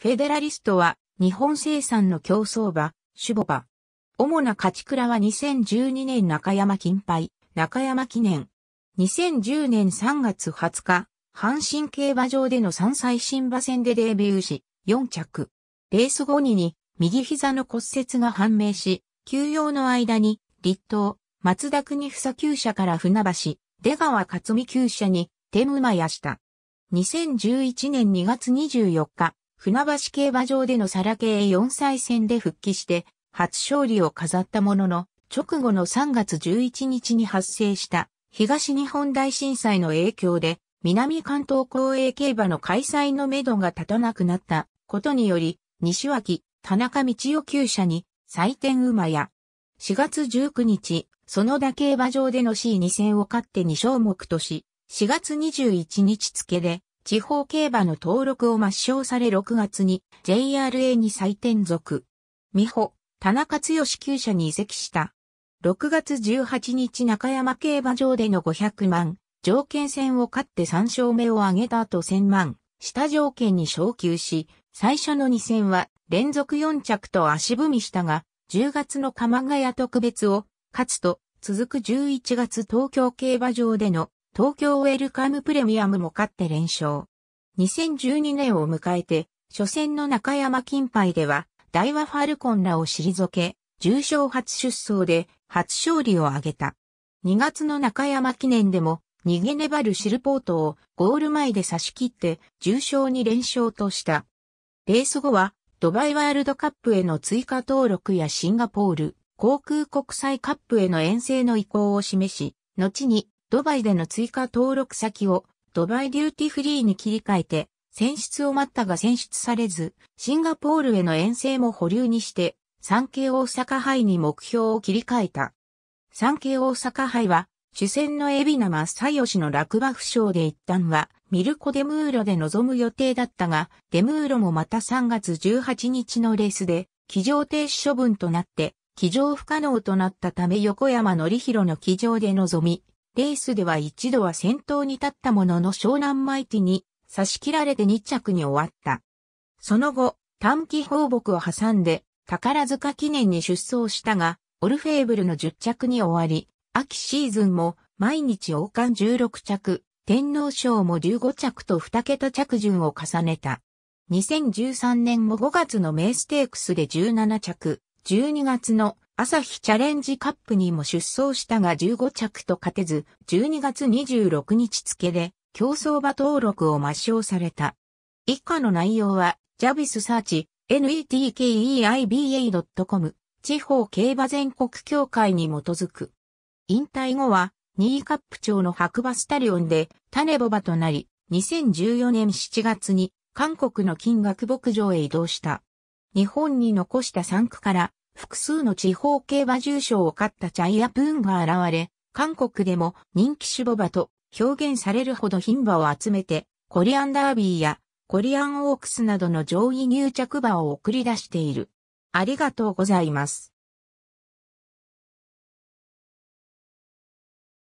フェデラリストは、日本生産の競争馬、主母馬。主な勝ち倉は2012年中山金杯、中山記念。2010年3月20日、阪神競馬場での3歳新馬戦でデビューし、4着。レース後にに、右膝の骨折が判明し、休養の間に、立東、松田国房厩舎から船橋、出川勝美厩舎に、天馬やした。2011年2月24日、船橋競馬場でのサラ系4歳戦で復帰して、初勝利を飾ったものの、直後の3月11日に発生した東日本大震災の影響で、南関東公営競馬の開催のめどが立たなくなったことにより、西脇、田中道夫厩舎に採点馬や、4月19日、園田競馬場での C2 戦を勝って2勝目とし、4月21日付で地方競馬の登録を抹消され6月に JRA に再転属。美穂、田中剛厩舎に移籍した。6月18日中山競馬場での500万、条件戦を勝って3勝目を挙げた後1000万、下条件に昇級し、最初の2戦は連続4着と足踏みしたが、10月の鎌ヶ谷特別を勝つと、続く11月東京競馬場での東京ウェルカムプレミアムも勝って連勝。2012年を迎えて、初戦の中山金杯では、大和ファルコンらを退け、重賞初出走で初勝利を挙げた。2月の中山記念でも、逃げ粘るシルポートをゴール前で差し切って重賞に連勝とした。レース後は、ドバイワールドカップへの追加登録やシンガポール、航空国際カップへの遠征の意向を示し、後にドバイでの追加登録先をドバイデューティフリーに切り替えて、選出を待ったが選出されず、シンガポールへの遠征も保留にして、産経大阪杯に目標を切り替えた。産経大阪杯は、主戦の海老名正義の落馬負傷で一旦は、ミルコ・デムーロで臨む予定だったが、デムーロもまた3月18日のレースで、騎乗停止処分となって、騎乗不可能となったため横山則弘の騎乗で臨み、レースでは一度は先頭に立ったものの湘南マイティに差し切られて2着に終わった。その後、短期放牧を挟んで宝塚記念に出走したが、オルフェーブルの10着に終わり、秋シーズンも毎日王冠16着、天皇賞も15着と2桁着順を重ねた。2013年も5月のメイステークスで17着、12月の朝日チャレンジカップにも出走したが15着と勝てず、12月26日付で競走馬登録を抹消された。以下の内容は、ジャビスサーチ、netkeiba.com、地方競馬全国協会に基づく。引退後は、ニーカップ町の白馬スタリオンで種ボバとなり、2014年7月に韓国の金額牧場へ移動した。日本に残した3区から複数の地方競馬重賞を勝ったチャイアプーンが現れ、韓国でも人気種ボ馬と表現されるほど牝馬を集めて、コリアンダービーやコリアンオークスなどの上位入着馬を送り出している。ありがとうございます。